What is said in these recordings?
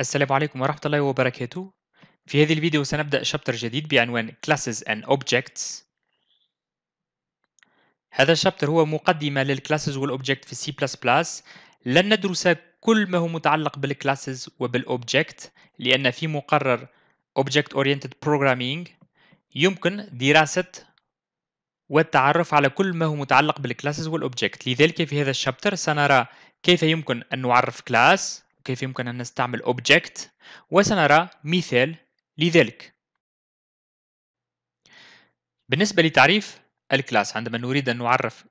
السلام عليكم ورحمة الله وبركاته في هذه الفيديو سنبدأ شابتر جديد بعنوان Classes and Objects هذا الشابتر هو مقدمة للكلاسز والأوبجكت في C++ لن ندرس كل ما هو متعلق بالكلاسز وبالأوبجكت لأن في مقرر Object Oriented Programming يمكن دراسة والتعرف على كل ما هو متعلق بالكلاسز والأوبجكت لذلك في هذا الشابتر سنرى كيف يمكن أن نعرف كلاس كيف يمكن أن نستعمل object وسنرى مثال لذلك بالنسبة لتعريف الكلاس عندما نريد أن نعرف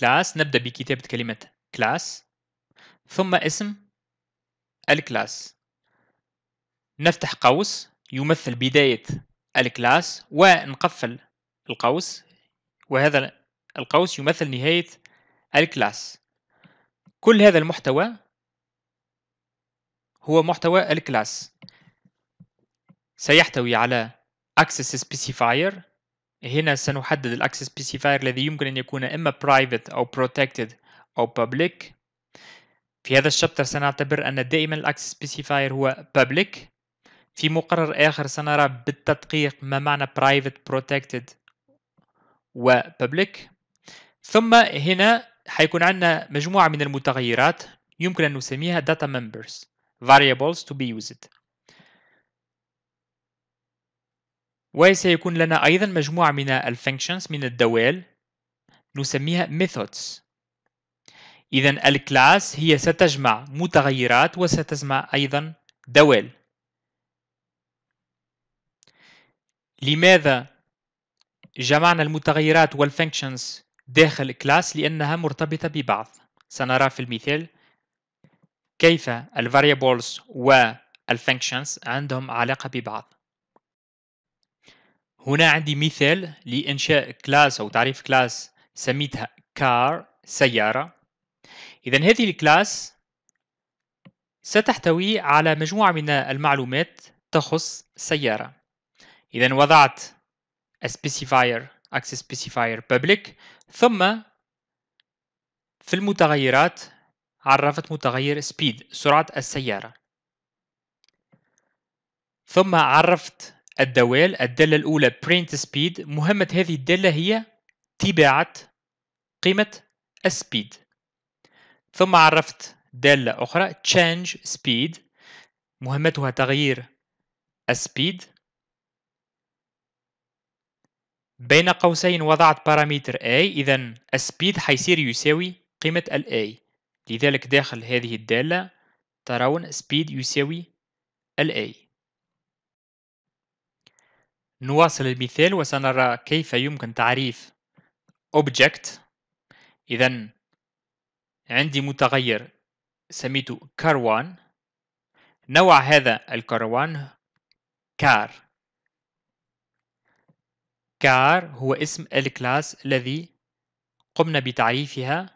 كلاس نبدأ بكتابة كلمة كلاس ثم اسم الكلاس نفتح قوس يمثل بداية الكلاس ونقفل القوس وهذا القوس يمثل نهاية الكلاس كل هذا المحتوى هو محتوى الكلاس سيحتوي على access specifier هنا سنحدد الاكسس specifier الذي يمكن ان يكون اما private او protected او public في هذا الشابتر سنعتبر ان دائما الاكسس specifier هو public في مقرر اخر سنرى بالتدقيق ما معنى private protected و public ثم هنا حيكون عندنا مجموعه من المتغيرات يمكن ان نسميها data members variables to be used وسيكون لنا أيضا مجموعة من functions من الدوال نسميها methods إذا الكلاس هي ستجمع متغيرات وستجمع أيضا دوال لماذا جمعنا المتغيرات functions داخل كلاس لأنها مرتبطة ببعض سنرى في المثال كيف ال variables وال functions عندهم علاقة ببعض هنا عندي مثال لإنشاء كلاس أو تعريف كلاس سميتها car سيارة إذا هذه الكلاس ستحتوي على مجموعة من المعلومات تخص سيارة. إذا وضعت specifier access specifier public ثم في المتغيرات عرفت متغير speed سرعة السيارة ثم عرفت الدوال الدالة الأولى print speed مهمة هذه الدالة هي تباعة قيمة السبيد ثم عرفت دالة أخرى change speed مهمتها تغيير السبيد بين قوسين وضعت بارامتر A إذا السبيد حيصير يساوي قيمة ال A لذلك داخل هذه الدالة ترون speed يساوي a نواصل المثال وسنرى كيف يمكن تعريف object إذا عندي متغير سميته كاروان نوع هذا الكاروان كار كار هو اسم الكلاس الذي قمنا بتعريفها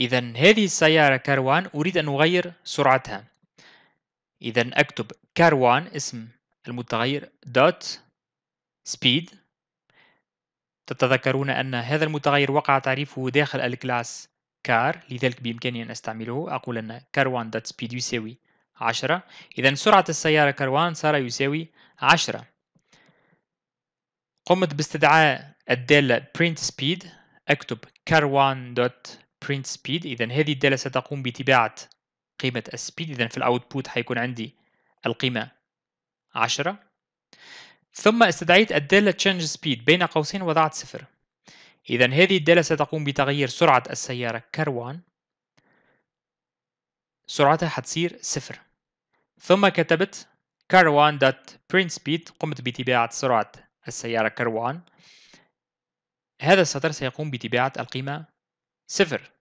إذا هذه السيارة كاروان أريد أن أغير سرعتها إذا أكتب كاروان اسم المتغير دوت speed تتذكرون أن هذا المتغير وقع تعريفه داخل الكلاس كار لذلك بإمكاني أن أستعمله أقول أن كاروان دوت speed يساوي 10 إذا سرعة السيارة كاروان صار يساوي 10 قمت باستدعاء الدالة print speed أكتب كاروان دوت print speed إذا هذه الدالة ستقوم بطباعة قيمة السبيد إذا في الأوتبوت حيكون عندي القيمة 10 ثم استدعيت الدالة change speed بين قوسين وضعت صفر إذا هذه الدالة ستقوم بتغيير سرعة السيارة كروان سرعتها حتصير صفر ثم كتبت 1.print speed قمت بطباعة سرعة السيارة 1 هذا السطر سيقوم بطباعة القيمة صفر